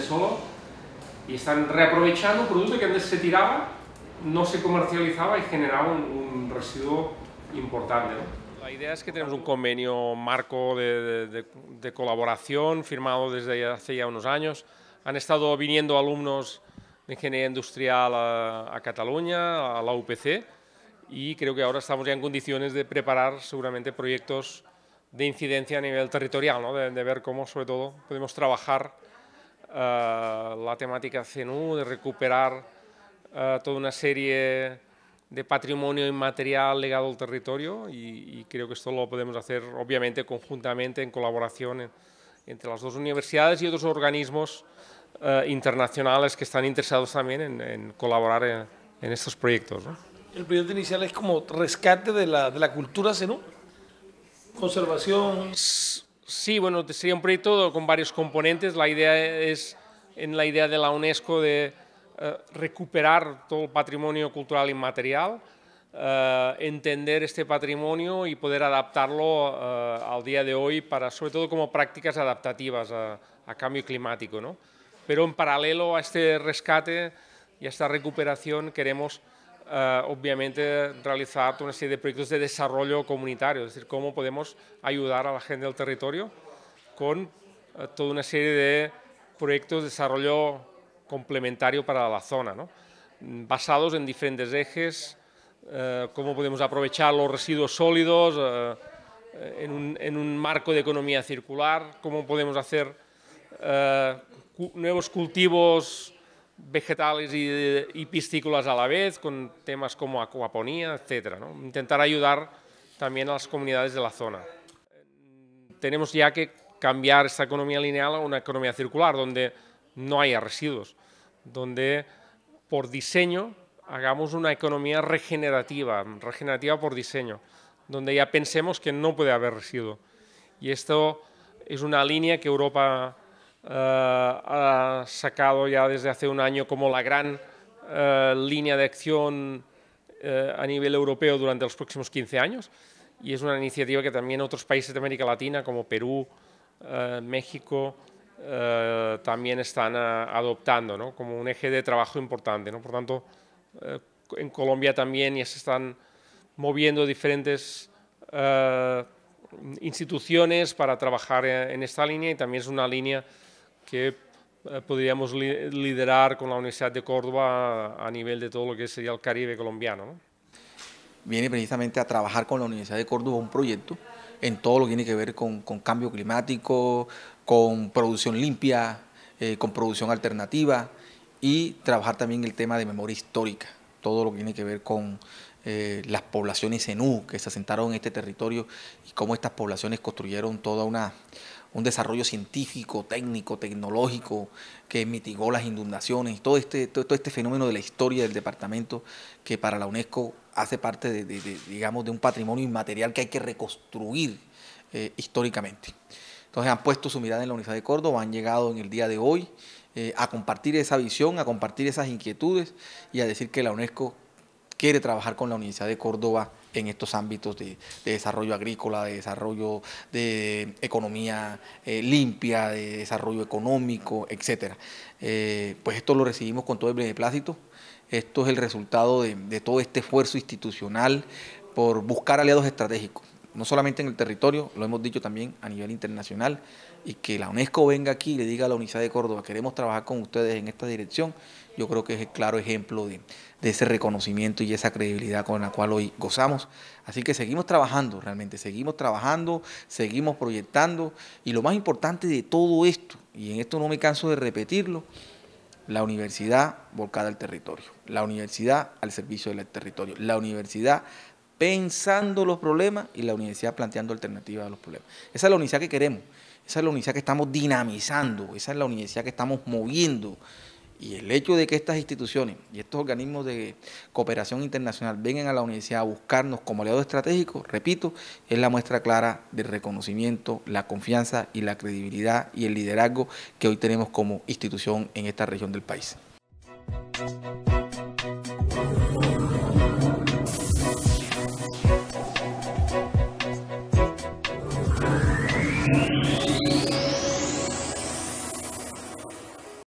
solo y están reaprovechando un producto que antes se tiraba, no se comercializaba y generaba un, residuo importante. La idea es que tenemos un convenio marco de, colaboración firmado desde hace ya unos años. Han estado viniendo alumnos de ingeniería industrial a, Cataluña, a la UPC, y creo que ahora estamos ya en condiciones de preparar seguramente proyectos de incidencia a nivel territorial, ¿no? de, ver cómo sobre todo podemos trabajar eh, la temática CENU, de recuperar eh, toda una serie de patrimonio inmaterial legado al territorio y, creo que esto lo podemos hacer obviamente conjuntamente en colaboración entre las dos universidades y otros organismos eh, internacionales que están interesados también en, colaborar en, estos proyectos. El proyecto inicial es como rescate de la, de la cultura CENU, Conservación. Sí, bueno, sería un proyecto con varios componentes. La idea es, en la idea de la UNESCO, de eh, recuperar todo el patrimonio cultural inmaterial, eh, entender este patrimonio y poder adaptarlo eh, al día de hoy, para, sobre todo como prácticas adaptativas a, cambio climático. Pero en paralelo a este rescate y a esta recuperación queremos eh, obviamente realizar una serie de proyectos de desarrollo comunitario, es decir, cómo podemos ayudar a la gente del territorio con eh, toda una serie de proyectos de desarrollo complementario para la zona, basados en diferentes ejes, eh, cómo podemos aprovechar los residuos sólidos en un, marco de economía circular, cómo podemos hacer nuevos cultivos vegetales y, y, a la vez, con temas como acuaponía, etc. Intentar ayudar también a las comunidades de la zona. Tenemos ya que cambiar esta economía lineal a una economía circular, donde no haya residuos, donde por diseño hagamos una economía regenerativa, regenerativa por diseño, donde ya pensemos que no puede haber residuo. Y esto es una línea que Europa eh, ha sacado ya desde hace un año como la gran eh, línea de acción eh, a nivel europeo durante los próximos 15 años y es una iniciativa que también otros países de América Latina como Perú, México, también están adoptando ¿no? como un eje de trabajo importante. ¿no? Por tanto, en Colombia también ya se están moviendo diferentes instituciones para trabajar en esta línea y también es una línea que eh, podríamos liderar con la Universidad de Córdoba a, nivel de todo lo que sería el Caribe colombiano. Viene precisamente a trabajar con la Universidad de Córdoba un proyecto en todo lo que tiene que ver con, cambio climático, con producción limpia, eh, con producción alternativa y trabajar también el tema de memoria histórica, todo lo que tiene que ver con eh, las poblaciones enú que se asentaron en este territorio y cómo estas poblaciones construyeron toda una, un desarrollo científico, técnico, tecnológico, que mitigó las inundaciones y todo este, todo, este fenómeno de la historia del departamento que para la UNESCO hace parte de, digamos, de un patrimonio inmaterial que hay que reconstruir eh, históricamente. Entonces han puesto su mirada en la Universidad de Córdoba, han llegado en el día de hoy eh, a compartir esa visión, a compartir esas inquietudes y a decir que la UNESCO quiere trabajar con la Universidad de Córdoba en estos ámbitos de, desarrollo agrícola, de desarrollo de economía eh, limpia, de desarrollo económico, etc. Eh, pues esto lo recibimos con todo el beneplácito. Esto es el resultado de todo este esfuerzo institucional por buscar aliados estratégicos no solamente en el territorio, lo hemos dicho también a nivel internacional, y que la UNESCO venga aquí y le diga a la Universidad de Córdoba, queremos trabajar con ustedes en esta dirección, yo creo que es el claro ejemplo de, de ese reconocimiento y esa credibilidad con la cual hoy gozamos. Así que seguimos trabajando realmente, seguimos trabajando, seguimos proyectando, y lo más importante de todo esto, y en esto no me canso de repetirlo, la universidad volcada al territorio, la universidad al servicio del territorio, la universidad pensando los problemas y la universidad planteando alternativas a los problemas. Esa es la universidad que queremos, esa es la universidad que estamos dinamizando, esa es la universidad que estamos moviendo. Y el hecho de que estas instituciones y estos organismos de cooperación internacional vengan a la universidad a buscarnos como aliados estratégicos, repito, es la muestra clara del reconocimiento, la confianza y la credibilidad y el liderazgo que hoy tenemos como institución en esta región del país.